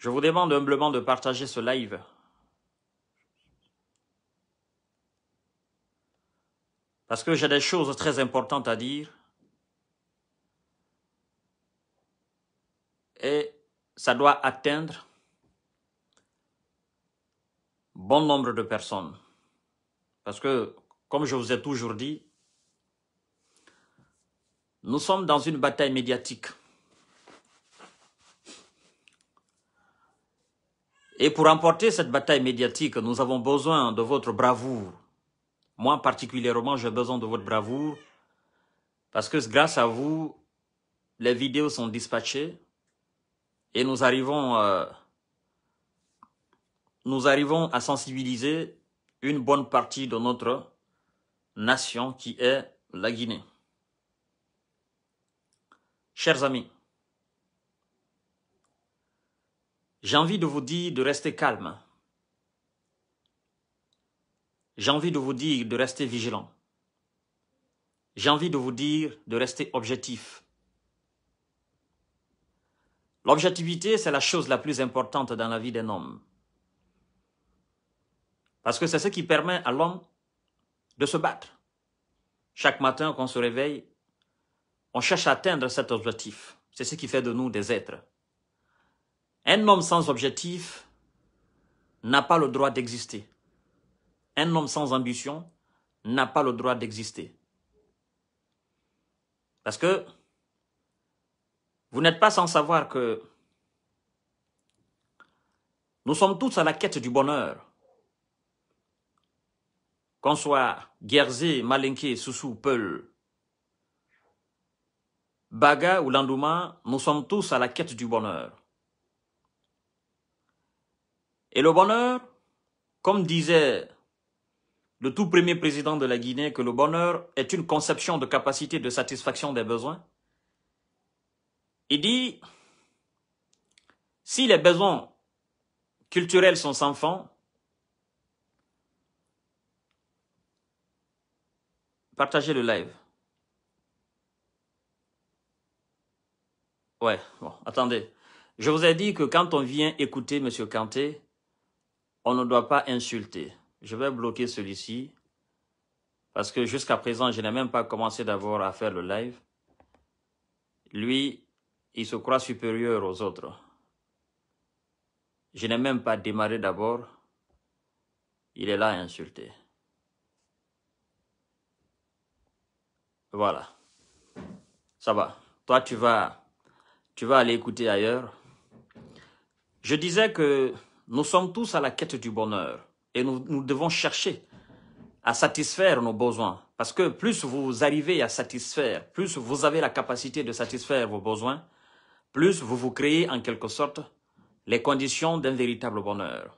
Je vous demande humblement de partager ce live. Parce que j'ai des choses très importantes à dire. Et ça doit atteindre bon nombre de personnes. Parce que, comme je vous ai toujours dit, nous sommes dans une bataille médiatique. Et pour emporter cette bataille médiatique, nous avons besoin de votre bravoure. Moi particulièrement, j'ai besoin de votre bravoure parce que grâce à vous, les vidéos sont dispatchées et nous arrivons, euh, nous arrivons à sensibiliser une bonne partie de notre nation qui est la Guinée. Chers amis, J'ai envie de vous dire de rester calme. J'ai envie de vous dire de rester vigilant. J'ai envie de vous dire de rester objectif. L'objectivité, c'est la chose la plus importante dans la vie d'un homme. Parce que c'est ce qui permet à l'homme de se battre. Chaque matin qu'on se réveille, on cherche à atteindre cet objectif. C'est ce qui fait de nous des êtres. Un homme sans objectif n'a pas le droit d'exister. Un homme sans ambition n'a pas le droit d'exister. Parce que vous n'êtes pas sans savoir que nous sommes tous à la quête du bonheur. Qu'on soit Guerzé, Malinke, Soussou, Peul, Baga ou Landouma, nous sommes tous à la quête du bonheur. Et le bonheur, comme disait le tout premier président de la Guinée, que le bonheur est une conception de capacité de satisfaction des besoins, il dit, si les besoins culturels sont sans fond, partagez le live. Ouais, bon, attendez. Je vous ai dit que quand on vient écouter M. Kanté, on ne doit pas insulter. Je vais bloquer celui-ci parce que jusqu'à présent, je n'ai même pas commencé d'abord à faire le live. Lui, il se croit supérieur aux autres. Je n'ai même pas démarré d'abord. Il est là à insulter. Voilà. Ça va. Toi, tu vas, tu vas aller écouter ailleurs. Je disais que nous sommes tous à la quête du bonheur et nous, devons chercher à satisfaire nos besoins. Parce que plus vous arrivez à satisfaire, plus vous avez la capacité de satisfaire vos besoins, plus vous vous créez en quelque sorte les conditions d'un véritable bonheur.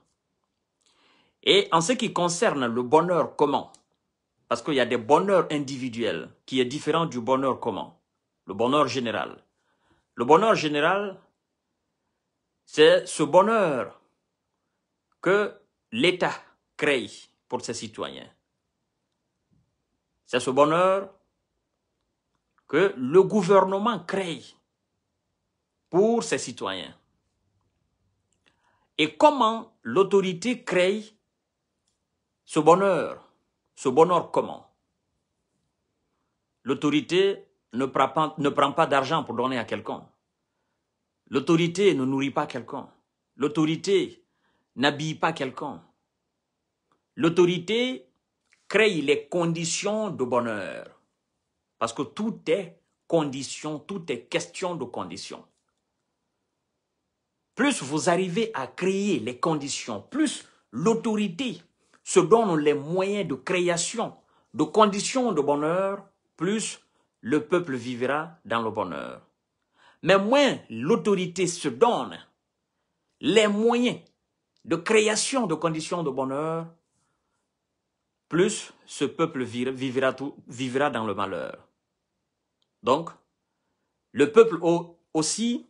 Et en ce qui concerne le bonheur commun, parce qu'il y a des bonheurs individuels qui est différent du bonheur commun, le bonheur général. Le bonheur général, c'est ce bonheur que l'État crée pour ses citoyens. C'est ce bonheur que le gouvernement crée pour ses citoyens. Et comment l'autorité crée ce bonheur Ce bonheur comment L'autorité ne prend pas, d'argent pour donner à quelqu'un. L'autorité ne nourrit pas quelqu'un. L'autorité n'habille pas quelqu'un. L'autorité crée les conditions de bonheur. Parce que tout est condition, tout est question de conditions. Plus vous arrivez à créer les conditions, plus l'autorité se donne les moyens de création de conditions de bonheur, plus le peuple vivra dans le bonheur. Mais moins l'autorité se donne les moyens de création de conditions de bonheur, plus ce peuple vivra, vivra dans le malheur. Donc, le peuple aussi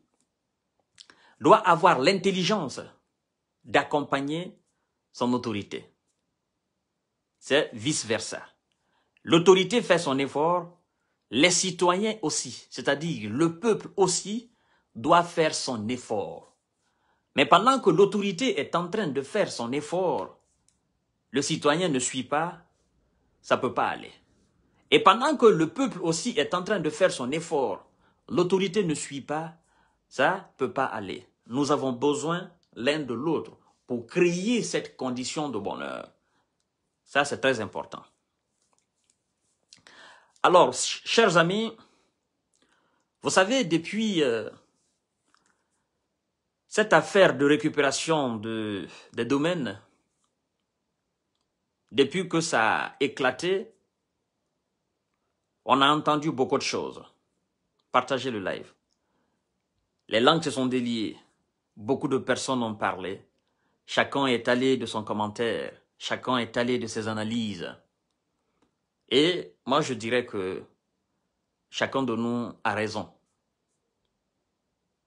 doit avoir l'intelligence d'accompagner son autorité. C'est vice-versa. L'autorité fait son effort, les citoyens aussi, c'est-à-dire le peuple aussi, doit faire son effort. Mais pendant que l'autorité est en train de faire son effort, le citoyen ne suit pas, ça peut pas aller. Et pendant que le peuple aussi est en train de faire son effort, l'autorité ne suit pas, ça peut pas aller. Nous avons besoin l'un de l'autre pour créer cette condition de bonheur. Ça, c'est très important. Alors, chers amis, vous savez, depuis... Euh, cette affaire de récupération de, des domaines, depuis que ça a éclaté, on a entendu beaucoup de choses. Partagez le live. Les langues se sont déliées. Beaucoup de personnes ont parlé. Chacun est allé de son commentaire. Chacun est allé de ses analyses. Et moi, je dirais que chacun de nous a raison.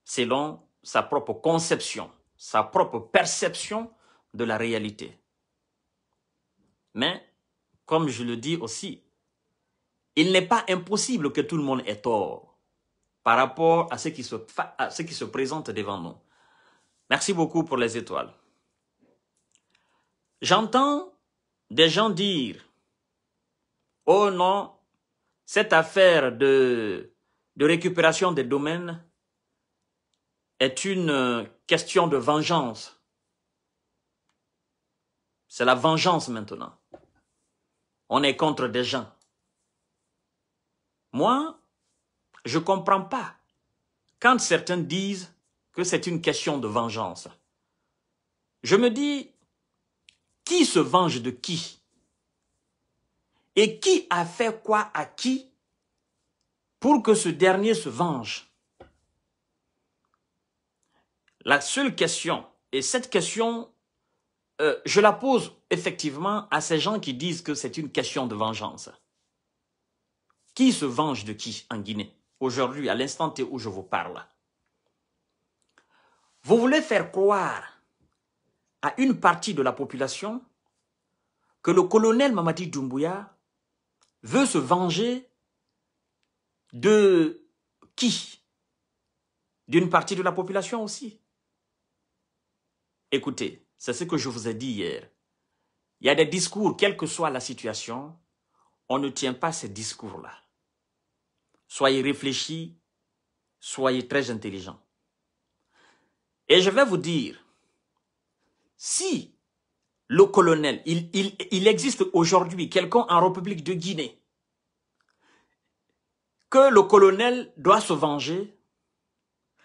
Selon sa propre conception, sa propre perception de la réalité. Mais, comme je le dis aussi, il n'est pas impossible que tout le monde ait tort par rapport à ce qui se, présente devant nous. Merci beaucoup pour les étoiles. J'entends des gens dire, oh non, cette affaire de, de récupération des domaines est une euh, question de vengeance. C'est la vengeance maintenant. On est contre des gens. Moi, je ne comprends pas quand certains disent que c'est une question de vengeance. Je me dis, qui se venge de qui Et qui a fait quoi à qui pour que ce dernier se venge la seule question, et cette question, euh, je la pose effectivement à ces gens qui disent que c'est une question de vengeance. Qui se venge de qui en Guinée Aujourd'hui, à l'instant où je vous parle. Vous voulez faire croire à une partie de la population que le colonel Mamadi Doumbouya veut se venger de qui D'une partie de la population aussi. Écoutez, c'est ce que je vous ai dit hier. Il y a des discours, quelle que soit la situation, on ne tient pas ces discours-là. Soyez réfléchis, soyez très intelligents. Et je vais vous dire, si le colonel, il, il existe aujourd'hui quelqu'un en République de Guinée, que le colonel doit se venger,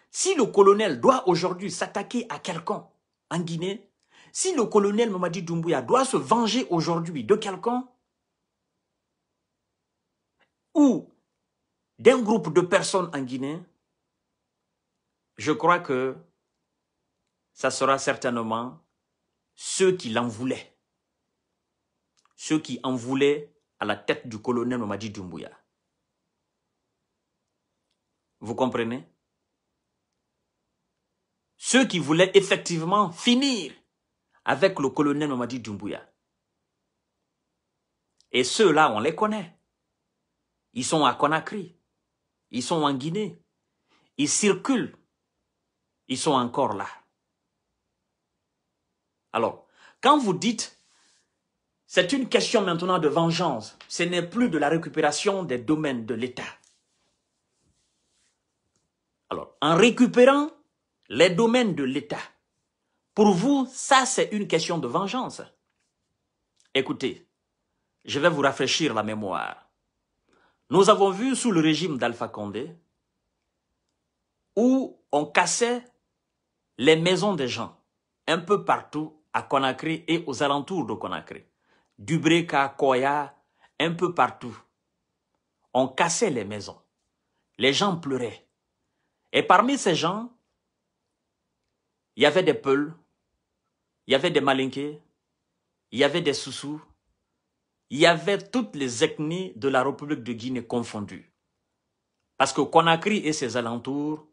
si le colonel doit aujourd'hui s'attaquer à quelqu'un, en Guinée, si le colonel Mamadi Doumbouya doit se venger aujourd'hui de quelqu'un ou d'un groupe de personnes en Guinée, je crois que ça sera certainement ceux qui l'en voulaient. Ceux qui en voulaient à la tête du colonel Mamadi Doumbouya. Vous comprenez ceux qui voulaient effectivement finir avec le colonel Mamadi Djumbuya. Et ceux-là, on les connaît. Ils sont à Conakry. Ils sont en Guinée. Ils circulent. Ils sont encore là. Alors, quand vous dites, c'est une question maintenant de vengeance, ce n'est plus de la récupération des domaines de l'État. Alors, en récupérant les domaines de l'État, pour vous, ça c'est une question de vengeance. Écoutez, je vais vous rafraîchir la mémoire. Nous avons vu sous le régime d'Alpha Condé où on cassait les maisons des gens un peu partout à Conakry et aux alentours de Conakry. Dubreka, Koya, un peu partout. On cassait les maisons. Les gens pleuraient. Et parmi ces gens, il y avait des peuls, il y avait des malinqués, il y avait des soussous, il y avait toutes les ethnies de la République de Guinée confondues. Parce que Conakry et ses alentours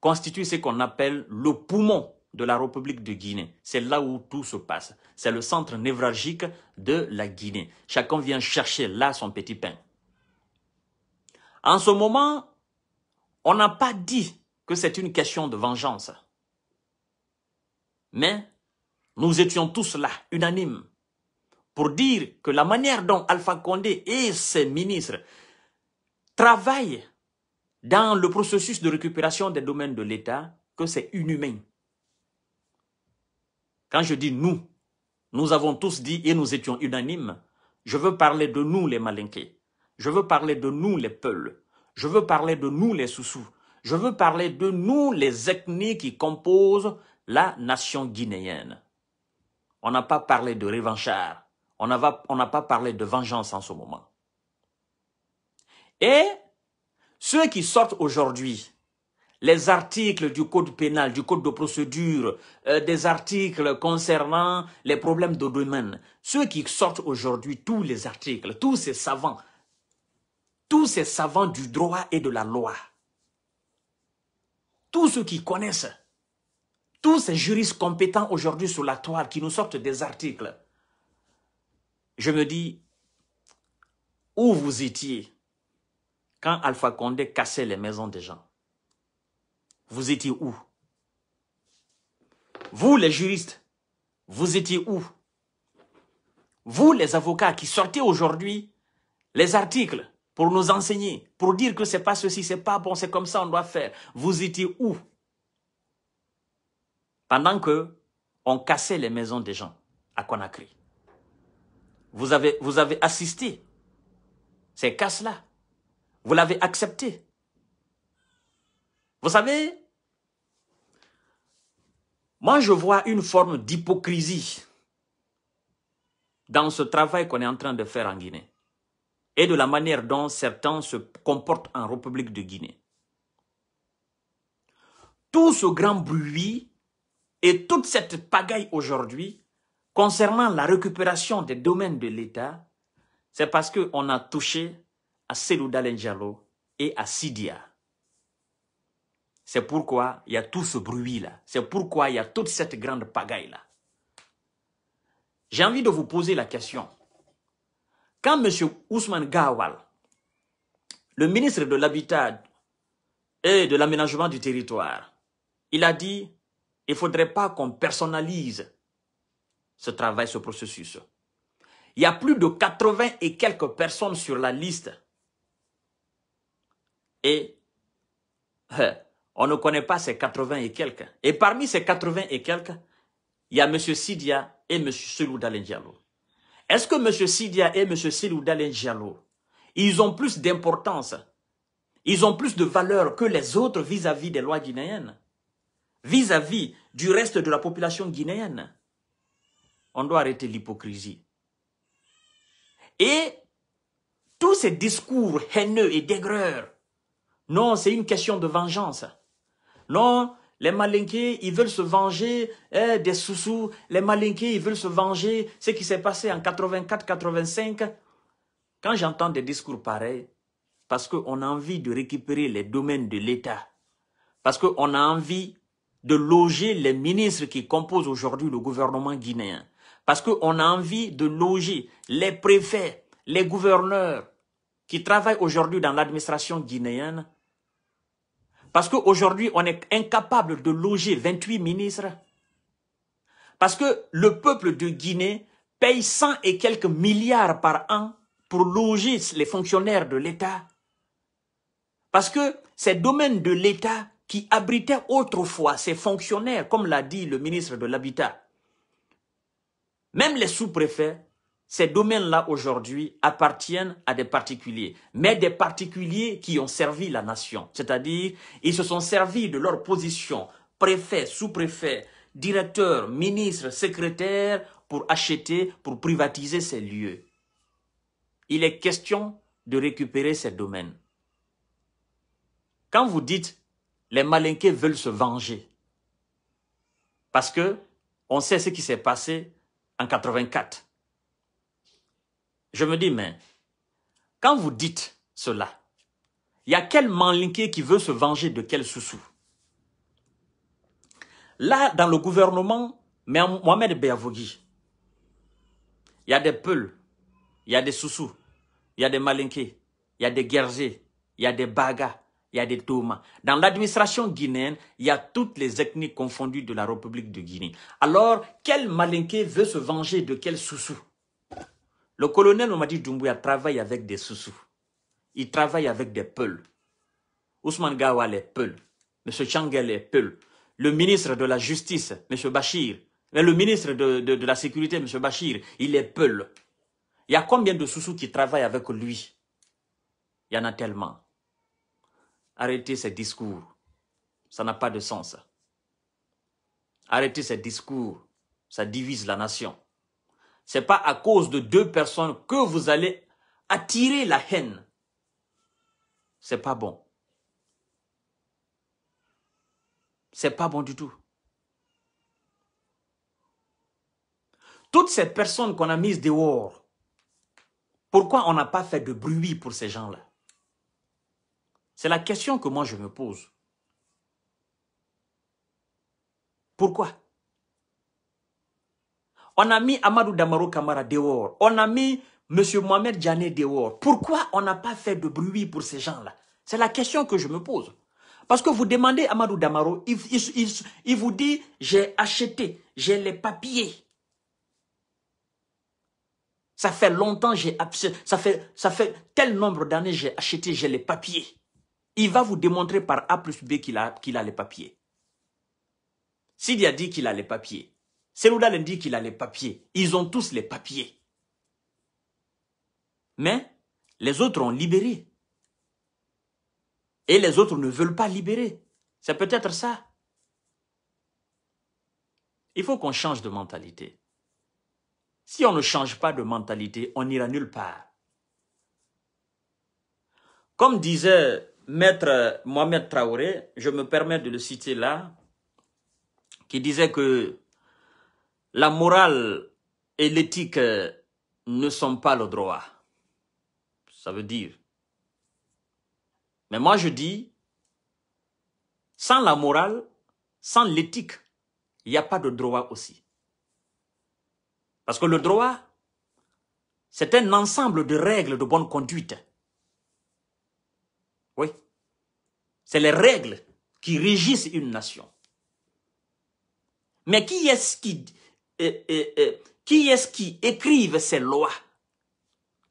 constituent ce qu'on appelle le poumon de la République de Guinée. C'est là où tout se passe. C'est le centre névralgique de la Guinée. Chacun vient chercher là son petit pain. En ce moment, on n'a pas dit que c'est une question de vengeance. Mais nous étions tous là, unanimes, pour dire que la manière dont Alpha Condé et ses ministres travaillent dans le processus de récupération des domaines de l'État, que c'est inhumain. Quand je dis nous, nous avons tous dit et nous étions unanimes, je veux parler de nous les Malinqués, je veux parler de nous les Peuls, je veux parler de nous les Soussous, je veux parler de nous les ethnies qui composent la nation guinéenne. On n'a pas parlé de revanchard. On n'a pas parlé de vengeance en ce moment. Et ceux qui sortent aujourd'hui, les articles du code pénal, du code de procédure, euh, des articles concernant les problèmes de domaine, ceux qui sortent aujourd'hui tous les articles, tous ces savants, tous ces savants du droit et de la loi, tous ceux qui connaissent tous ces juristes compétents aujourd'hui sur la toile qui nous sortent des articles, je me dis, où vous étiez quand Alpha Condé cassait les maisons des gens Vous étiez où Vous, les juristes, vous étiez où Vous, les avocats qui sortez aujourd'hui les articles pour nous enseigner, pour dire que c'est pas ceci, c'est pas bon, c'est comme ça, on doit faire. Vous étiez où pendant que on cassait les maisons des gens à Conakry. Vous avez, vous avez assisté ces casses-là. Vous l'avez accepté. Vous savez, moi je vois une forme d'hypocrisie dans ce travail qu'on est en train de faire en Guinée et de la manière dont certains se comportent en République de Guinée. Tout ce grand bruit et toute cette pagaille aujourd'hui, concernant la récupération des domaines de l'État, c'est parce qu'on a touché à Seloudal Dalenjalo et à Sidia. C'est pourquoi il y a tout ce bruit-là. C'est pourquoi il y a toute cette grande pagaille-là. J'ai envie de vous poser la question. Quand M. Ousmane Gawal, le ministre de l'Habitat et de l'Aménagement du Territoire, il a dit il ne faudrait pas qu'on personnalise ce travail, ce processus. Il y a plus de 80 et quelques personnes sur la liste. Et on ne connaît pas ces 80 et quelques. Et parmi ces 80 et quelques, il y a M. Sidia et M. Selou Diallo. Est-ce que M. Sidia et M. Selou Diallo, ils ont plus d'importance, ils ont plus de valeur que les autres vis à -vis des lois guinéennes vis-à-vis du reste de la population guinéenne. On doit arrêter l'hypocrisie. Et tous ces discours haineux et d'aigreur, non, c'est une question de vengeance. Non, les malinqués, ils veulent se venger hein, des sous-sous. Les malinqués, ils veulent se venger. Ce qui s'est passé en 84-85, quand j'entends des discours pareils, parce qu'on a envie de récupérer les domaines de l'État, parce qu'on a envie de loger les ministres qui composent aujourd'hui le gouvernement guinéen. Parce qu'on a envie de loger les préfets, les gouverneurs qui travaillent aujourd'hui dans l'administration guinéenne. Parce qu'aujourd'hui, on est incapable de loger 28 ministres. Parce que le peuple de Guinée paye 100 et quelques milliards par an pour loger les fonctionnaires de l'État. Parce que ces domaines de l'État qui abritaient autrefois ces fonctionnaires, comme l'a dit le ministre de l'Habitat, même les sous-préfets, ces domaines-là aujourd'hui appartiennent à des particuliers, mais des particuliers qui ont servi la nation. C'est-à-dire, ils se sont servis de leur position, préfet, sous-préfet, directeur, ministre, secrétaire, pour acheter, pour privatiser ces lieux. Il est question de récupérer ces domaines. Quand vous dites les malinqués veulent se venger. Parce que on sait ce qui s'est passé en 84. Je me dis, mais quand vous dites cela, il y a quel malinqué qui veut se venger de quel soussou Là, dans le gouvernement, Mohamed Beyavogui, il y a des peuls, il y a des soussous, il y a des malinqués, il y a des guerriers, il y a des bagas, il y a des tourments. Dans l'administration guinéenne, il y a toutes les ethnies confondues de la République de Guinée. Alors, quel malinqué veut se venger de quel soussou Le colonel Mamadi Doumbouya travaille avec des soussous. Il travaille avec des peuls. Ousmane Gawa, est peul. M. Changel, est peul. Le ministre de la Justice, M. Bachir. Le ministre de, la Sécurité, M. Bachir, il est peul. Il y a combien de soussous qui travaillent avec lui Il y en a tellement. Arrêtez ces discours. Ça n'a pas de sens. Arrêtez ces discours. Ça divise la nation. C'est pas à cause de deux personnes que vous allez attirer la haine. C'est pas bon. C'est pas bon du tout. Toutes ces personnes qu'on a mises dehors, pourquoi on n'a pas fait de bruit pour ces gens-là c'est la question que moi je me pose. Pourquoi On a mis Amadou Damaro Kamara dehors. On a mis M. Mohamed Djané dehors. Pourquoi on n'a pas fait de bruit pour ces gens-là C'est la question que je me pose. Parce que vous demandez Amadou Damaro, il, vous dit « j'ai acheté, j'ai les papiers ». Ça fait longtemps, j'ai ça fait, ça fait tel nombre d'années, j'ai acheté, j'ai les papiers il va vous démontrer par A plus B qu'il a, a les papiers. Sidia a dit qu'il a les papiers. Seloudal dit qu'il a les papiers. Ils ont tous les papiers. Mais les autres ont libéré. Et les autres ne veulent pas libérer. C'est peut-être ça. Il faut qu'on change de mentalité. Si on ne change pas de mentalité, on n'ira nulle part. Comme disait Maître Mohamed Traoré, je me permets de le citer là, qui disait que la morale et l'éthique euh, ne sont pas le droit. Ça veut dire. Mais moi je dis, sans la morale, sans l'éthique, il n'y a pas de droit aussi. Parce que le droit, c'est un ensemble de règles de bonne conduite C'est les règles qui régissent une nation. Mais euh, euh, euh, qui est-ce qui, écrive ces lois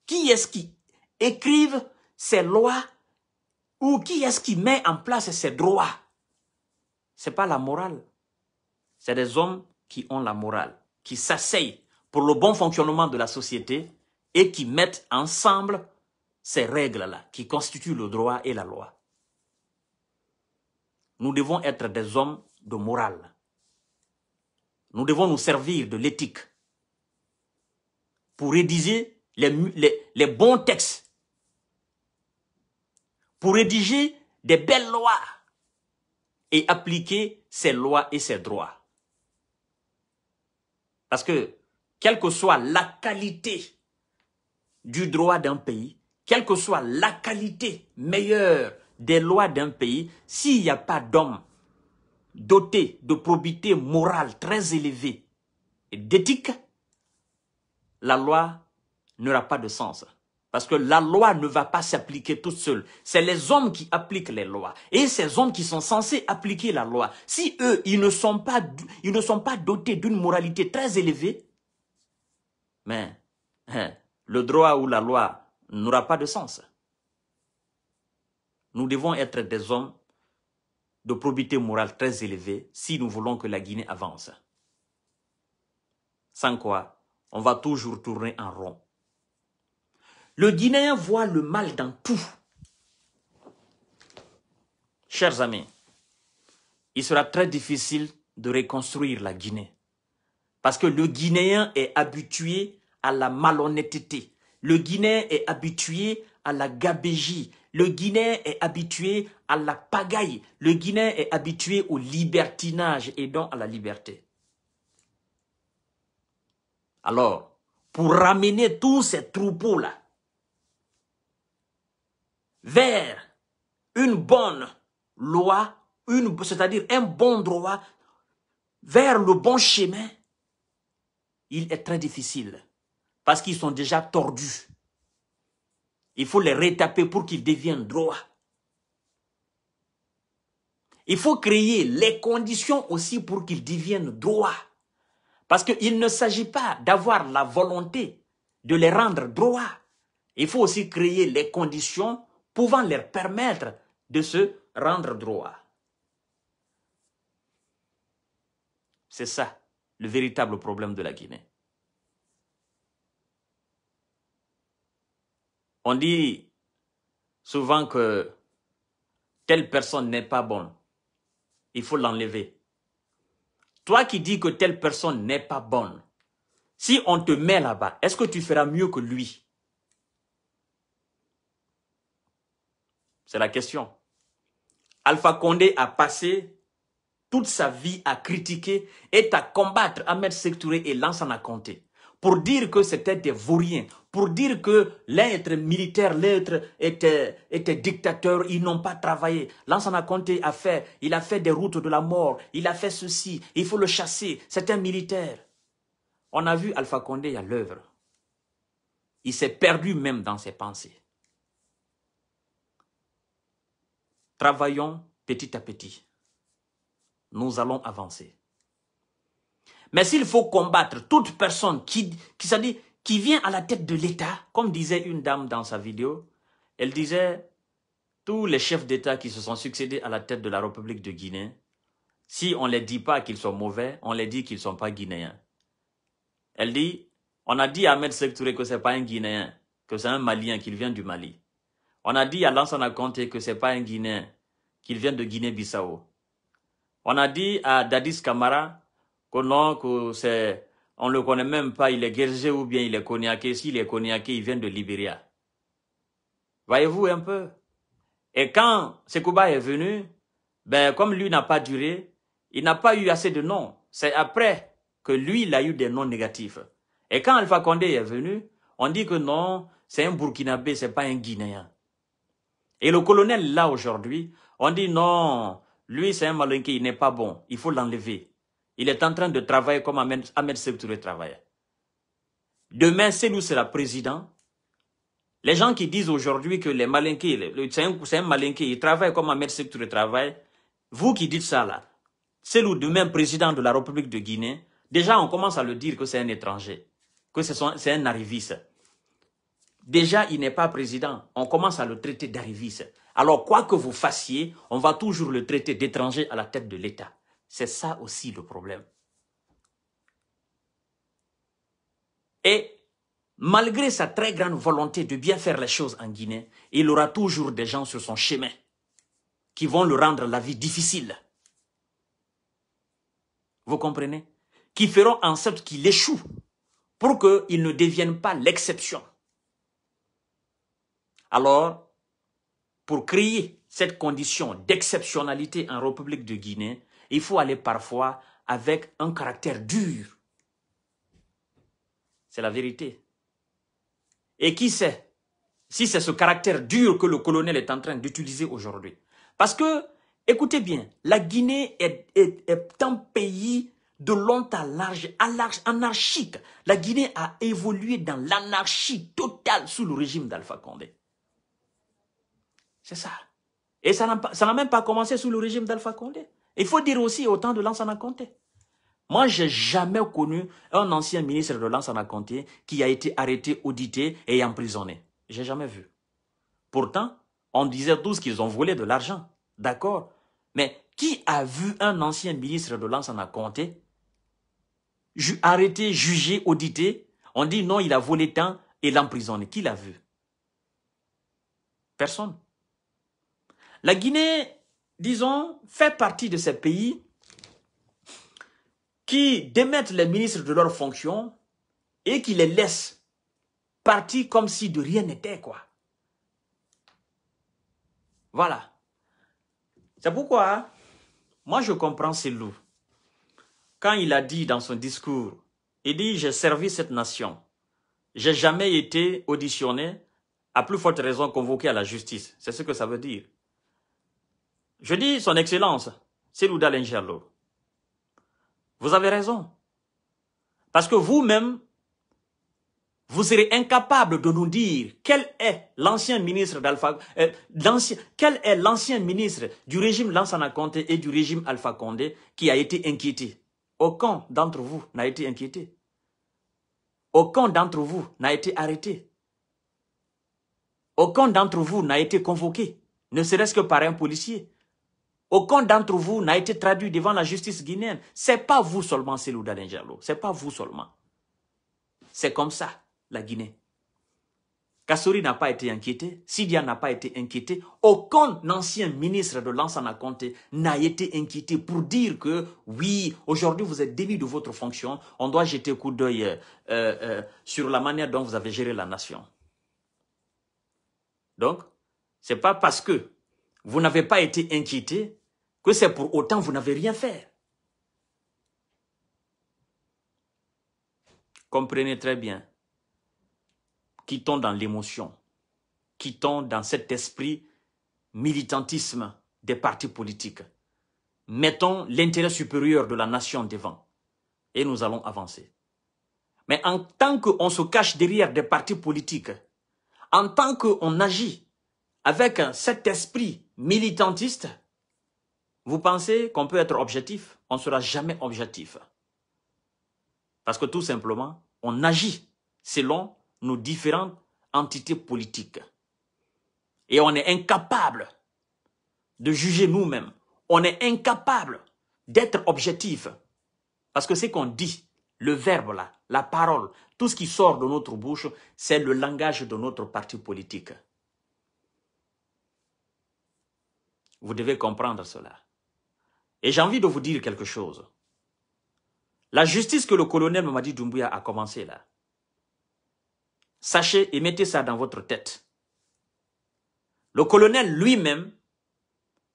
Qui est-ce qui écrive ces lois ou qui est-ce qui met en place ces droits n'est pas la morale. C'est des hommes qui ont la morale, qui s'asseyent pour le bon fonctionnement de la société et qui mettent ensemble ces règles-là qui constituent le droit et la loi nous devons être des hommes de morale. Nous devons nous servir de l'éthique pour rédiger les, bons textes, pour rédiger des belles lois et appliquer ces lois et ces droits. Parce que, quelle que soit la qualité du droit d'un pays, quelle que soit la qualité meilleure des lois d'un pays, s'il n'y a pas d'hommes dotés de probité morale très élevée et d'éthique, la loi n'aura pas de sens. Parce que la loi ne va pas s'appliquer toute seule. C'est les hommes qui appliquent les lois. Et ces hommes qui sont censés appliquer la loi, si eux, ils ne sont pas, ils ne sont pas dotés d'une moralité très élevée, mais hein, le droit ou la loi n'aura pas de sens. Nous devons être des hommes de probité morale très élevée si nous voulons que la Guinée avance. Sans quoi, on va toujours tourner en rond. Le Guinéen voit le mal dans tout. Chers amis, il sera très difficile de reconstruire la Guinée. Parce que le Guinéen est habitué à la malhonnêteté. Le Guinéen est habitué à la gabégie. Le Guinée est habitué à la pagaille. Le Guinée est habitué au libertinage et donc à la liberté. Alors, pour ramener tous ces troupeaux-là vers une bonne loi, c'est-à-dire un bon droit, vers le bon chemin, il est très difficile parce qu'ils sont déjà tordus. Il faut les retaper pour qu'ils deviennent droits. Il faut créer les conditions aussi pour qu'ils deviennent droits. Parce qu'il ne s'agit pas d'avoir la volonté de les rendre droits. Il faut aussi créer les conditions pouvant leur permettre de se rendre droits. C'est ça le véritable problème de la Guinée. On dit souvent que telle personne n'est pas bonne. Il faut l'enlever. Toi qui dis que telle personne n'est pas bonne, si on te met là-bas, est-ce que tu feras mieux que lui C'est la question. Alpha Condé a passé toute sa vie à critiquer et à combattre Ahmed Sektouré et Lansana Conté pour dire que c'était des vauriens, pour dire que l'être militaire, l'être était, euh, dictateur, ils n'ont pas travaillé. a Conté a fait, il a fait des routes de la mort, il a fait ceci, il faut le chasser, c'est un militaire. On a vu Alpha Condé à l'œuvre. Il s'est perdu même dans ses pensées. Travaillons petit à petit. Nous allons avancer. Mais s'il faut combattre toute personne qui, qui, dit, qui vient à la tête de l'État, comme disait une dame dans sa vidéo, elle disait tous les chefs d'État qui se sont succédés à la tête de la République de Guinée, si on ne les dit pas qu'ils sont mauvais, on les dit qu'ils ne sont pas guinéens. Elle dit, on a dit à Ahmed Touré que ce n'est pas un Guinéen, que c'est un Malien, qu'il vient du Mali. On a dit à Lansana Conté que ce n'est pas un Guinéen, qu'il vient de Guinée-Bissau. On a dit à Dadis Kamara que non, que c'est on ne le connaît même pas, il est guerrier ou bien il est cognacé. S'il est cognacé, il vient de Libéria. Voyez-vous un peu Et quand Sekouba est venu, ben, comme lui n'a pas duré, il n'a pas eu assez de noms. C'est après que lui, il a eu des noms négatifs. Et quand Alpha Condé est venu, on dit que non, c'est un Burkinabé, c'est pas un Guinéen. Et le colonel, là, aujourd'hui, on dit non, lui, c'est un malinqué, il n'est pas bon, il faut l'enlever. Il est en train de travailler comme Ahmed, travaille. Touré travaillait. Demain, c'est sera président. Les gens qui disent aujourd'hui que les malinqués, c'est un, malinqué, il travaille comme Ahmed Touré travaille. Vous qui dites ça là, c'est nous demain président de la République de Guinée, déjà on commence à le dire que c'est un étranger, que c'est un arriviste. Déjà, il n'est pas président. On commence à le traiter d'arriviste. Alors, quoi que vous fassiez, on va toujours le traiter d'étranger à la tête de l'État. C'est ça aussi le problème. Et malgré sa très grande volonté de bien faire les choses en Guinée, il aura toujours des gens sur son chemin qui vont lui rendre la vie difficile. Vous comprenez Qui feront en sorte qu'il échoue pour qu'il ne devienne pas l'exception. Alors, pour créer cette condition d'exceptionnalité en République de Guinée, il faut aller parfois avec un caractère dur. C'est la vérité. Et qui sait si c'est ce caractère dur que le colonel est en train d'utiliser aujourd'hui Parce que, écoutez bien, la Guinée est, un pays de long à large, anarchique. La Guinée a évolué dans l'anarchie totale sous le régime d'Alpha Condé. C'est ça. Et ça n'a même pas commencé sous le régime d'Alpha Condé. Il faut dire aussi autant de Lansana Conté. Moi, n'ai jamais connu un ancien ministre de Lansana Conté qui a été arrêté, audité et emprisonné. J'ai jamais vu. Pourtant, on disait tous qu'ils ont volé de l'argent. D'accord Mais qui a vu un ancien ministre de Lansana Conté arrêté, jugé, audité On dit non, il a volé tant et l'emprisonné. Qui l'a vu Personne. La Guinée disons, fait partie de ces pays qui démettent les ministres de leurs fonctions et qui les laissent partir comme si de rien n'était, quoi. Voilà. C'est pourquoi, hein, moi je comprends ces loups. Quand il a dit dans son discours, il dit « J'ai servi cette nation. J'ai jamais été auditionné, à plus forte raison convoqué à la justice. » C'est ce que ça veut dire. Je dis, son excellence, c'est Loudalengello. Vous avez raison. Parce que vous-même, vous serez incapable de nous dire quel est l'ancien ministre d'Alpha, euh, quel est l'ancien ministre du régime Lansana Conté et du régime Alpha Condé qui a été inquiété. Aucun d'entre vous n'a été inquiété. Aucun d'entre vous n'a été arrêté. Aucun d'entre vous n'a été convoqué, ne serait-ce que par un policier. Aucun d'entre vous n'a été traduit devant la justice guinéenne. C'est pas vous seulement, Selou Ce C'est pas vous seulement. C'est comme ça, la Guinée. Kassouri n'a pas été inquiété, Sidia n'a pas été inquiété, aucun ancien ministre de l'Ansana Comté n'a été inquiété pour dire que oui, aujourd'hui vous êtes démis de votre fonction, on doit jeter un coup d'œil euh, euh, euh, sur la manière dont vous avez géré la nation. Donc, c'est pas parce que vous n'avez pas été inquiété que c'est pour autant vous n'avez rien fait. Comprenez très bien. Quittons dans l'émotion. Quittons dans cet esprit militantisme des partis politiques. Mettons l'intérêt supérieur de la nation devant et nous allons avancer. Mais en tant qu'on se cache derrière des partis politiques, en tant qu'on agit avec cet esprit militantiste, vous pensez qu'on peut être objectif On ne sera jamais objectif. Parce que tout simplement, on agit selon nos différentes entités politiques. Et on est incapable de juger nous-mêmes. On est incapable d'être objectif. Parce que ce qu'on dit, le verbe là, la parole, tout ce qui sort de notre bouche, c'est le langage de notre parti politique. Vous devez comprendre cela. Et j'ai envie de vous dire quelque chose. La justice que le colonel Mamadi Doumbouya a commencé là, sachez et mettez ça dans votre tête. Le colonel lui-même,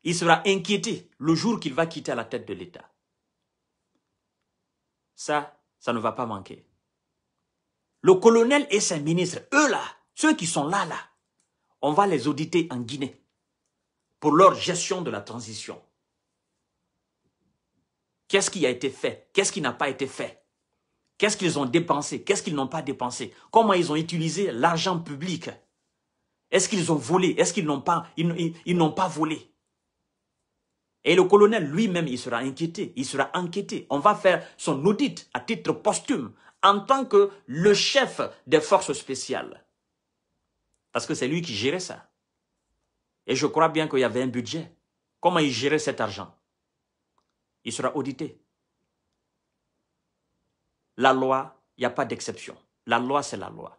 il sera inquiété le jour qu'il va quitter la tête de l'État. Ça, ça ne va pas manquer. Le colonel et ses ministres, eux là, ceux qui sont là, là, on va les auditer en Guinée pour leur gestion de la transition. Qu'est-ce qui a été fait Qu'est-ce qui n'a pas été fait Qu'est-ce qu'ils ont dépensé Qu'est-ce qu'ils n'ont pas dépensé Comment ils ont utilisé l'argent public Est-ce qu'ils ont volé Est-ce qu'ils n'ont pas, ils, n'ont pas volé Et le colonel lui-même, il sera inquiété. Il sera enquêté. On va faire son audit à titre posthume en tant que le chef des forces spéciales. Parce que c'est lui qui gérait ça. Et je crois bien qu'il y avait un budget. Comment il gérait cet argent il sera audité. La loi, il n'y a pas d'exception. La loi, c'est la loi.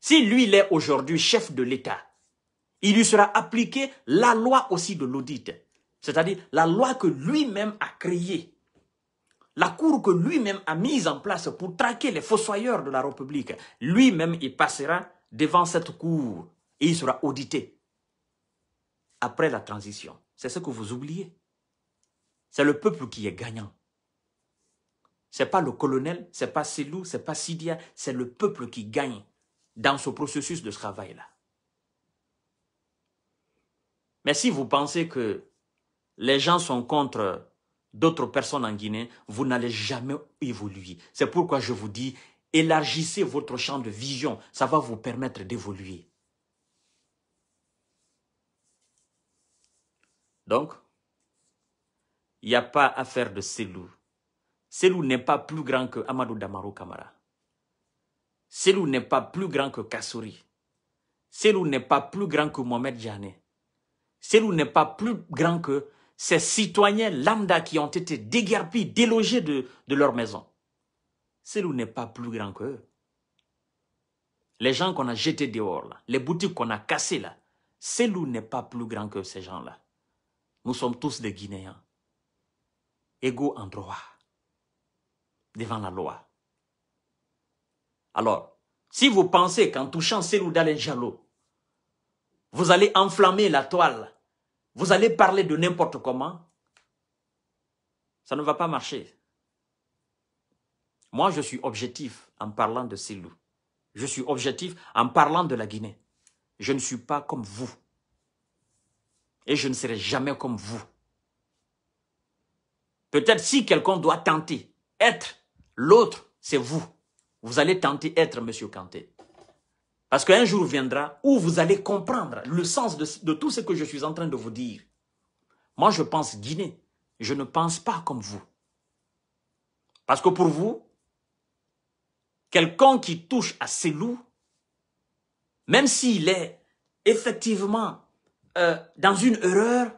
Si lui, il est aujourd'hui chef de l'État, il lui sera appliqué la loi aussi de l'audit. C'est-à-dire la loi que lui-même a créée. La cour que lui-même a mise en place pour traquer les fossoyeurs de la République. Lui-même, il passera devant cette cour et il sera audité après la transition. C'est ce que vous oubliez. C'est le peuple qui est gagnant. Ce n'est pas le colonel, ce n'est pas ce n'est pas Sidia, c'est le peuple qui gagne dans ce processus de travail-là. Mais si vous pensez que les gens sont contre d'autres personnes en Guinée, vous n'allez jamais évoluer. C'est pourquoi je vous dis, élargissez votre champ de vision, ça va vous permettre d'évoluer. Donc, il n'y a pas affaire de Selou. Selou n'est pas plus grand que Amadou Damarou Kamara. Selou n'est pas plus grand que Kassouri. Selou n'est pas plus grand que Mohamed Djané. Selou n'est pas plus grand que ces citoyens lambda qui ont été déguerpis, délogés de, de leur maison. Selou n'est pas plus grand qu'eux. Les gens qu'on a jetés dehors, les boutiques qu'on a cassées, là, Selou n'est pas plus grand que ces gens-là. Nous sommes tous des Guinéens. Égo en droit devant la loi. Alors, si vous pensez qu'en touchant Selou Dalen vous allez enflammer la toile, vous allez parler de n'importe comment, ça ne va pas marcher. Moi, je suis objectif en parlant de Selou. Je suis objectif en parlant de la Guinée. Je ne suis pas comme vous. Et je ne serai jamais comme vous. Peut-être si quelqu'un doit tenter être l'autre, c'est vous. Vous allez tenter être Monsieur Kanté. Parce qu'un jour viendra où vous allez comprendre le sens de, tout ce que je suis en train de vous dire. Moi, je pense Guinée. Je ne pense pas comme vous. Parce que pour vous, quelqu'un qui touche à ses loups, même s'il est effectivement euh, dans une erreur,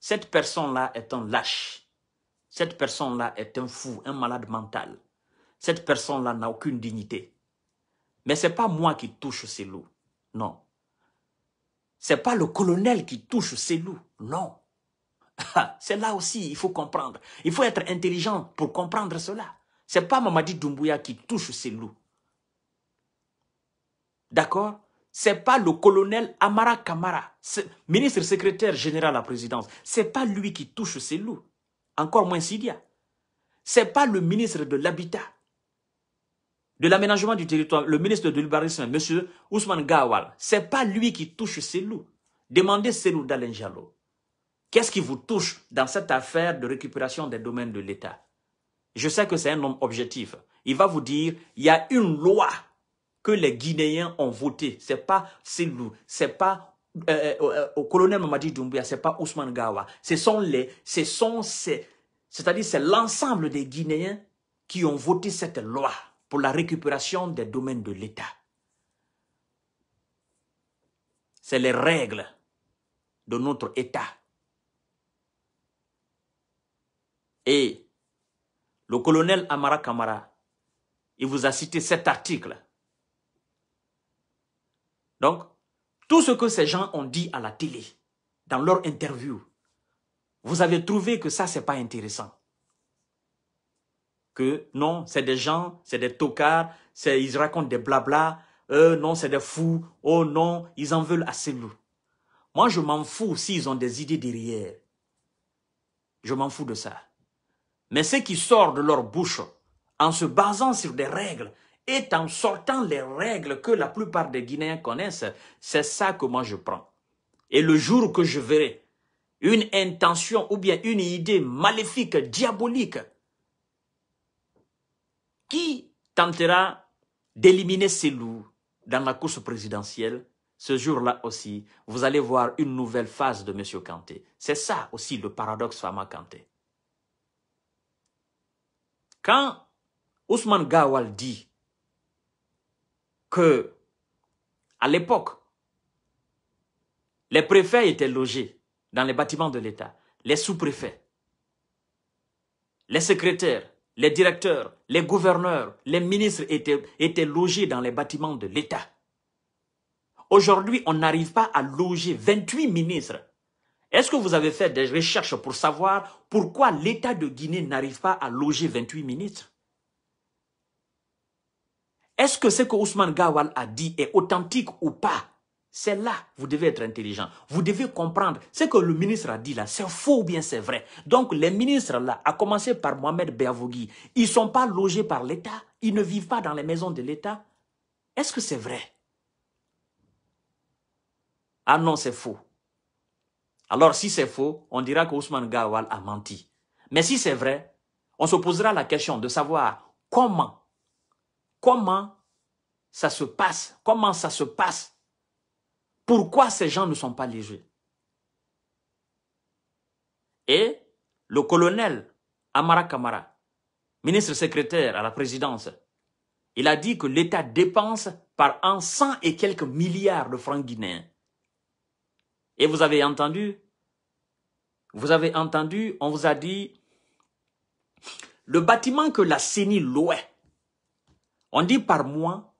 cette personne-là est un lâche. Cette personne-là est un fou, un malade mental. Cette personne-là n'a aucune dignité. Mais ce n'est pas moi qui touche ces loups. Non. Ce n'est pas le colonel qui touche ces loups. Non. Ah, c'est là aussi, il faut comprendre. Il faut être intelligent pour comprendre cela. Ce n'est pas Mamadi Doumbouya qui touche ces loups. D'accord Ce n'est pas le colonel Amara Kamara, ministre secrétaire général à la présidence. Ce n'est pas lui qui touche ces loups encore moins Sidia. Ce n'est pas le ministre de l'Habitat, de l'aménagement du territoire, le ministre de l'urbanisme, M. Ousmane Gawal. Ce n'est pas lui qui touche ces loups. Demandez ces loups d'Alenjalo. Qu'est-ce qui vous touche dans cette affaire de récupération des domaines de l'État Je sais que c'est un homme objectif. Il va vous dire, il y a une loi que les Guinéens ont votée. Ce n'est pas loups. ce n'est pas euh, euh, euh, au colonel Mamadi ce c'est pas Ousmane Gawa. Ce sont les, ce sont c'est-à-dire c'est l'ensemble des Guinéens qui ont voté cette loi pour la récupération des domaines de l'État. C'est les règles de notre État. Et le colonel Amara Kamara, il vous a cité cet article. Donc, tout ce que ces gens ont dit à la télé, dans leur interview, vous avez trouvé que ça, n'est pas intéressant. Que non, c'est des gens, c'est des tocards, ils racontent des blabla, euh, non, c'est des fous, oh non, ils en veulent assez lourd Moi, je m'en fous s'ils ont des idées derrière. Je m'en fous de ça. Mais ce qui sort de leur bouche en se basant sur des règles et en sortant les règles que la plupart des Guinéens connaissent, c'est ça que moi je prends. Et le jour que je verrai une intention ou bien une idée maléfique, diabolique, qui tentera d'éliminer ces loups dans la course présidentielle, ce jour-là aussi, vous allez voir une nouvelle phase de M. Kanté. C'est ça aussi le paradoxe Fama Kanté. Quand Ousmane Gawal dit que, à l'époque, les préfets étaient logés dans les bâtiments de l'État, les sous-préfets, les secrétaires, les directeurs, les gouverneurs, les ministres étaient, étaient logés dans les bâtiments de l'État. Aujourd'hui, on n'arrive pas à loger 28 ministres. Est-ce que vous avez fait des recherches pour savoir pourquoi l'État de Guinée n'arrive pas à loger 28 ministres est-ce que ce que Ousmane Gawal a dit est authentique ou pas C'est là, vous devez être intelligent. Vous devez comprendre ce que le ministre a dit là, c'est faux ou bien c'est vrai. Donc les ministres là, à commencer par Mohamed Beavogui, ils ne sont pas logés par l'État, ils ne vivent pas dans les maisons de l'État. Est-ce que c'est vrai Ah non, c'est faux. Alors si c'est faux, on dira que Ousmane Gawal a menti. Mais si c'est vrai, on se posera la question de savoir comment Comment ça se passe Comment ça se passe Pourquoi ces gens ne sont pas légers Et le colonel Amara Kamara, ministre secrétaire à la présidence, il a dit que l'État dépense par an 100 et quelques milliards de francs guinéens. Et vous avez entendu Vous avez entendu On vous a dit le bâtiment que la CENI louait on dit par mois,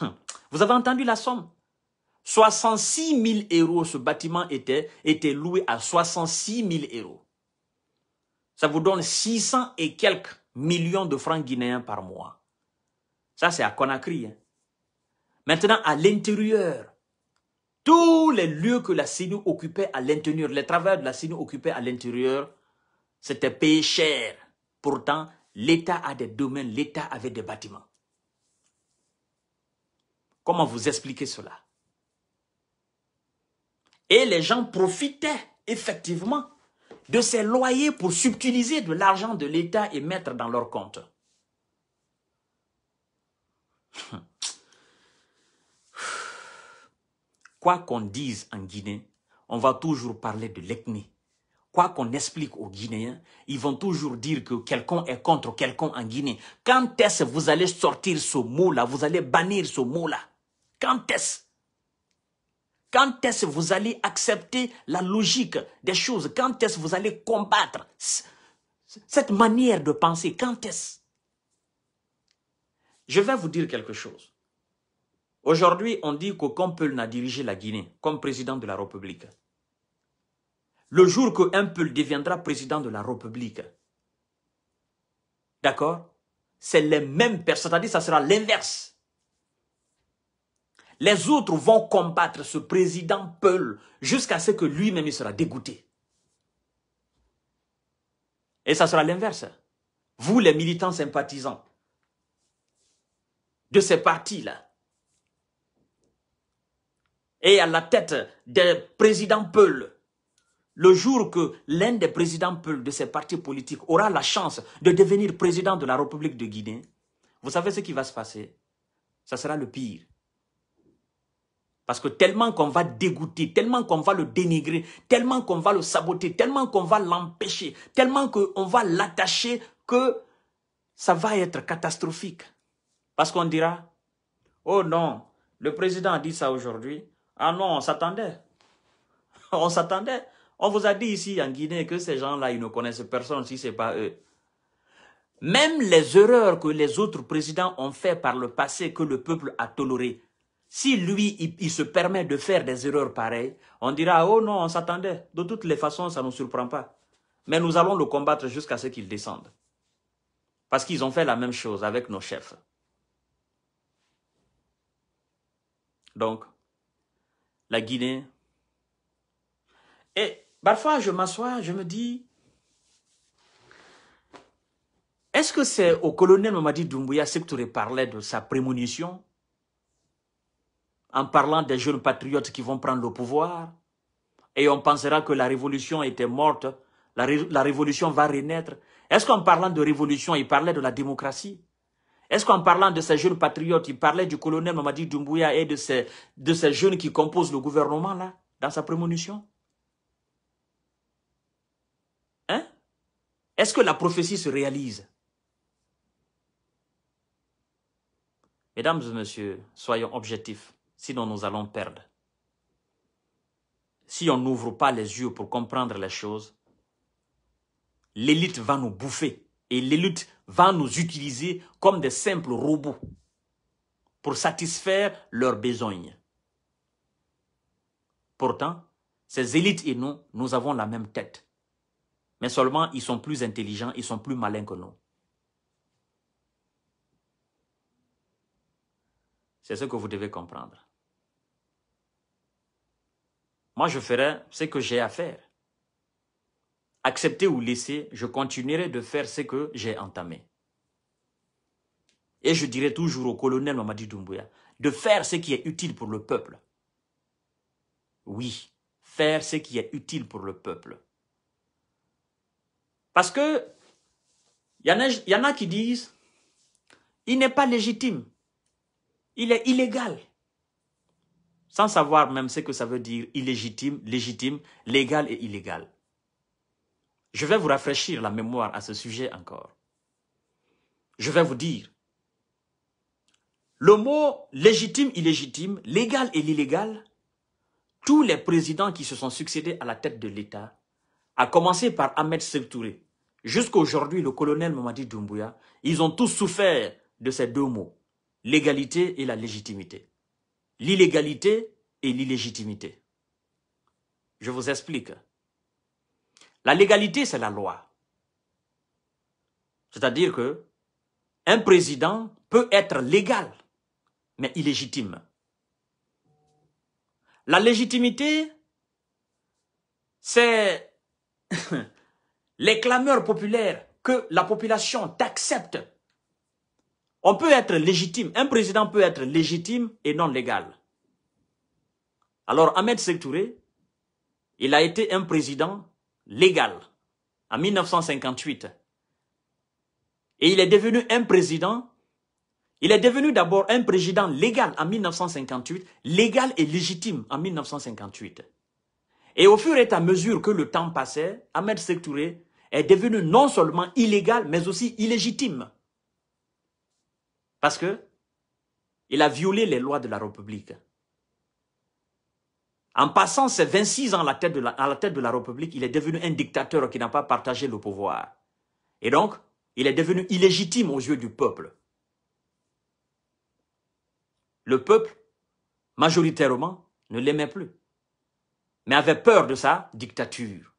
hum. vous avez entendu la somme 66 000 euros, ce bâtiment était, était loué à 66 000 euros. Ça vous donne 600 et quelques millions de francs guinéens par mois. Ça, c'est à Conakry. Hein. Maintenant, à l'intérieur, tous les lieux que la CENI occupait à l'intérieur, les travailleurs de la CENI occupaient à l'intérieur, c'était payé cher. Pourtant, L'État a des domaines, l'État avait des bâtiments. Comment vous expliquer cela Et les gens profitaient effectivement de ces loyers pour subtiliser de l'argent de l'État et mettre dans leur compte. Quoi qu'on dise en Guinée, on va toujours parler de l'ethnie. Quoi qu'on explique aux Guinéens, ils vont toujours dire que quelqu'un est contre quelqu'un en Guinée. Quand est-ce que vous allez sortir ce mot-là Vous allez bannir ce mot-là Quand est-ce Quand est-ce que vous allez accepter la logique des choses Quand est-ce que vous allez combattre cette manière de penser Quand est-ce Je vais vous dire quelque chose. Aujourd'hui, on dit que a n'a dirigé la Guinée comme président de la République le jour que Peul deviendra président de la République, d'accord C'est les mêmes personnes, c'est-à-dire ça sera l'inverse. Les autres vont combattre ce président Peul jusqu'à ce que lui-même il sera dégoûté. Et ça sera l'inverse. Vous, les militants sympathisants de ces partis-là, et à la tête des président Peul, le jour que l'un des présidents de ces partis politiques aura la chance de devenir président de la République de Guinée, vous savez ce qui va se passer Ça sera le pire. Parce que tellement qu'on va dégoûter, tellement qu'on va le dénigrer, tellement qu'on va le saboter, tellement qu'on va l'empêcher, tellement qu'on va l'attacher que ça va être catastrophique. Parce qu'on dira, oh non, le président a dit ça aujourd'hui. Ah non, on s'attendait. On s'attendait. On vous a dit ici en Guinée que ces gens-là, ils ne connaissent personne si ce n'est pas eux. Même les erreurs que les autres présidents ont fait par le passé que le peuple a toléré, si lui, il, se permet de faire des erreurs pareilles, on dira « Oh non, on s'attendait. De toutes les façons, ça ne nous surprend pas. Mais nous allons le combattre jusqu'à ce qu'il descende. Parce qu'ils ont fait la même chose avec nos chefs. Donc, la Guinée... Et Parfois, je m'assois, je me dis, est-ce que c'est au colonel Mamadi Doumbouya tu parlais de sa prémonition en parlant des jeunes patriotes qui vont prendre le pouvoir et on pensera que la révolution était morte, la, révolution va renaître. Est-ce qu'en parlant de révolution, il parlait de la démocratie est-ce qu'en parlant de ces jeunes patriotes, il parlait du colonel Mamadi Doumbouya et de ces, de ces jeunes qui composent le gouvernement, là, dans sa prémonition Est-ce que la prophétie se réalise Mesdames et messieurs, soyons objectifs, sinon nous allons perdre. Si on n'ouvre pas les yeux pour comprendre les choses, l'élite va nous bouffer et l'élite va nous utiliser comme des simples robots pour satisfaire leurs besoins. Pourtant, ces élites et nous, nous avons la même tête. Mais seulement, ils sont plus intelligents, ils sont plus malins que nous. C'est ce que vous devez comprendre. Moi, je ferai ce que j'ai à faire. Accepter ou laisser, je continuerai de faire ce que j'ai entamé. Et je dirai toujours au colonel Mamadi Doumbouya de faire ce qui est utile pour le peuple. Oui, faire ce qui est utile pour le peuple. Parce que il y, y, en a qui disent il n'est pas légitime, il est illégal. Sans savoir même ce que ça veut dire illégitime, légitime, légal et illégal. Je vais vous rafraîchir la mémoire à ce sujet encore. Je vais vous dire le mot légitime, illégitime, légal et l'illégal, tous les présidents qui se sont succédés à la tête de l'État, à commencer par Ahmed Touré, aujourd'hui, le colonel Mamadi Doumbouya, ils ont tous souffert de ces deux mots, l'égalité et la légitimité. L'illégalité et l'illégitimité. Je vous explique. La légalité, c'est la loi. C'est-à-dire que un président peut être légal, mais illégitime. La légitimité, c'est les clameurs populaires que la population t'accepte. On peut être légitime, un président peut être légitime et non légal. Alors Ahmed Sektouré, il a été un président légal en 1958. Et il est devenu un président, il est devenu d'abord un président légal en 1958, légal et légitime en 1958. Et au fur et à mesure que le temps passait, Ahmed Sektouré est devenu non seulement illégal, mais aussi illégitime. Parce que il a violé les lois de la République. En passant ses 26 ans à la tête de la, à la, tête de la République, il est devenu un dictateur qui n'a pas partagé le pouvoir. Et donc, il est devenu illégitime aux yeux du peuple. Le peuple, majoritairement, ne l'aimait plus, mais avait peur de sa dictature.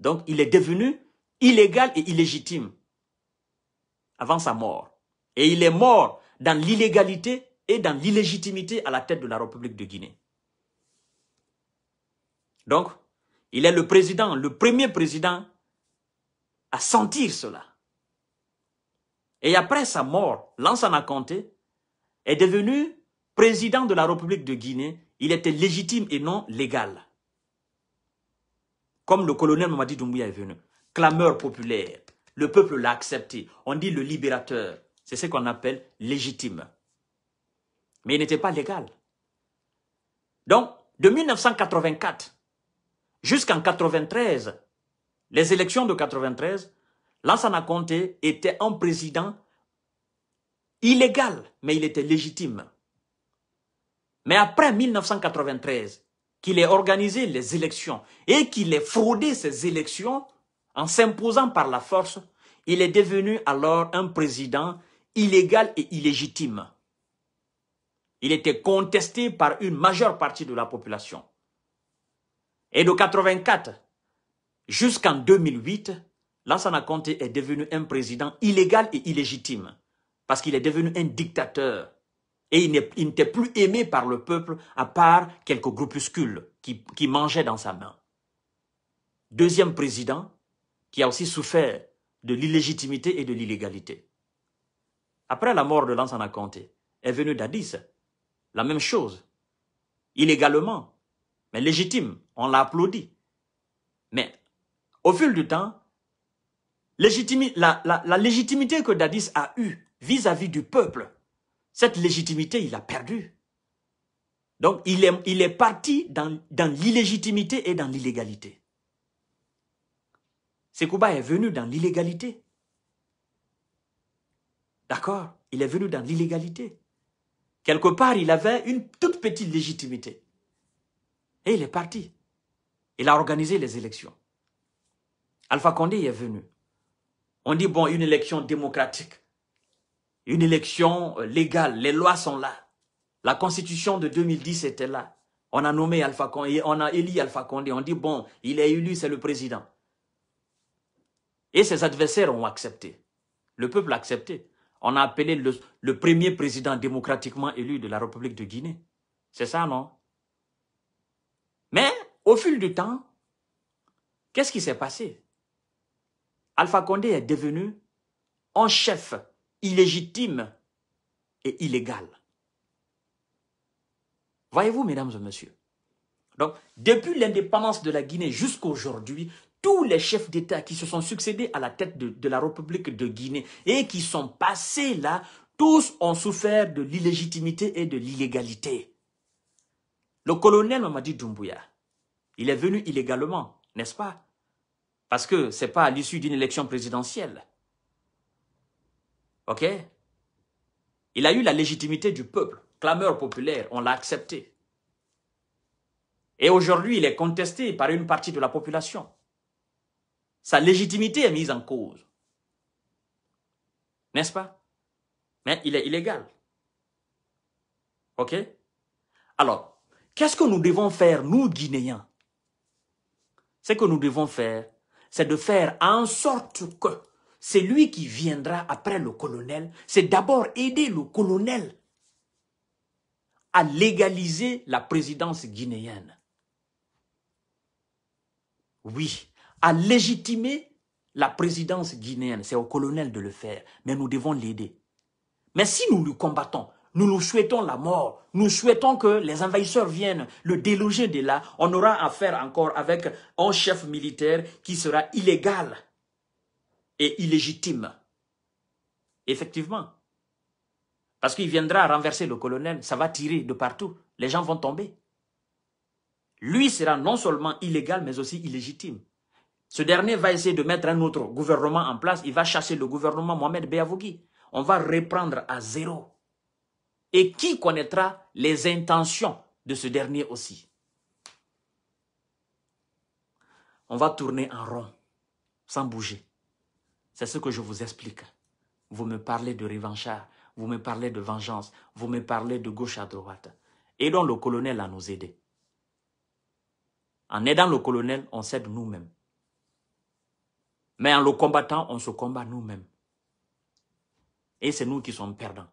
Donc, il est devenu illégal et illégitime avant sa mort. Et il est mort dans l'illégalité et dans l'illégitimité à la tête de la République de Guinée. Donc, il est le président, le premier président à sentir cela. Et après sa mort, Lansana Conté est devenu président de la République de Guinée. Il était légitime et non légal. Comme le colonel Mamadi Doumbouya est venu clameur populaire. Le peuple l'a accepté. On dit le libérateur. C'est ce qu'on appelle légitime. Mais il n'était pas légal. Donc, de 1984 jusqu'en 93, les élections de 93, Lansana Conté était un président illégal, mais il était légitime. Mais après 1993, qu'il ait organisé les élections et qu'il ait fraudé ces élections, en s'imposant par la force, il est devenu alors un président illégal et illégitime. Il était contesté par une majeure partie de la population. Et de 84 jusqu'en 2008, Lassana Conte est devenu un président illégal et illégitime parce qu'il est devenu un dictateur et il n'était plus aimé par le peuple à part quelques groupuscules qui, qui mangeaient dans sa main. Deuxième président, qui a aussi souffert de l'illégitimité et de l'illégalité. Après la mort de a Conte, est venu Dadis, la même chose, illégalement, mais légitime, on l'a applaudi. Mais au fil du temps, la, légitimité que Dadis a eue vis-à-vis du peuple, cette légitimité, il a perdu. Donc, il est, il est parti dans, dans l'illégitimité et dans l'illégalité. Sekouba est venu dans l'illégalité. D'accord Il est venu dans l'illégalité. Quelque part, il avait une toute petite légitimité. Et il est parti. Il a organisé les élections. Alpha Condé est venu. On dit, bon, une élection démocratique, une élection euh, légale, les lois sont là. La constitution de 2010 était là. On a nommé Alpha Condé, on a élu Alpha Condé. On dit, bon, il est élu, c'est le président. Et ses adversaires ont accepté. Le peuple a accepté. On a appelé le, premier président démocratiquement élu de la République de Guinée. C'est ça, non Mais au fil du temps, qu'est-ce qui s'est passé Alpha Condé est devenu un chef illégitime et illégal. Voyez-vous, mesdames et messieurs, donc depuis l'indépendance de la Guinée jusqu'aujourd'hui, tous les chefs d'État qui se sont succédés à la tête de, la République de Guinée et qui sont passés là, tous ont souffert de l'illégitimité et de l'illégalité. Le colonel Mamadi Doumbouya, il est venu illégalement, n'est-ce pas Parce que ce n'est pas à l'issue d'une élection présidentielle. OK Il a eu la légitimité du peuple, clameur populaire, on l'a accepté. Et aujourd'hui, il est contesté par une partie de la population. Sa légitimité est mise en cause. N'est-ce pas Mais il est illégal. OK Alors, qu'est-ce que nous devons faire, nous, Guinéens Ce que nous devons faire, c'est de faire en sorte que celui qui viendra après le colonel, c'est d'abord aider le colonel à légaliser la présidence guinéenne. Oui, à légitimer la présidence guinéenne. C'est au colonel de le faire, mais nous devons l'aider. Mais si nous le combattons, nous nous souhaitons la mort, nous souhaitons que les envahisseurs viennent le déloger de là, on aura affaire encore avec un chef militaire qui sera illégal et illégitime. Effectivement. Parce qu'il viendra renverser le colonel, ça va tirer de partout, les gens vont tomber. Lui sera non seulement illégal, mais aussi illégitime. Ce dernier va essayer de mettre un autre gouvernement en place. Il va chasser le gouvernement Mohamed Beyavogui. On va reprendre à zéro. Et qui connaîtra les intentions de ce dernier aussi On va tourner en rond, sans bouger. C'est ce que je vous explique. Vous me parlez de revanchard, vous me parlez de vengeance, vous me parlez de gauche à droite. Aidons le colonel à nous aider. En aidant le colonel, on s'aide nous-mêmes. Mais en le combattant, on se combat nous-mêmes. Et c'est nous qui sommes perdants.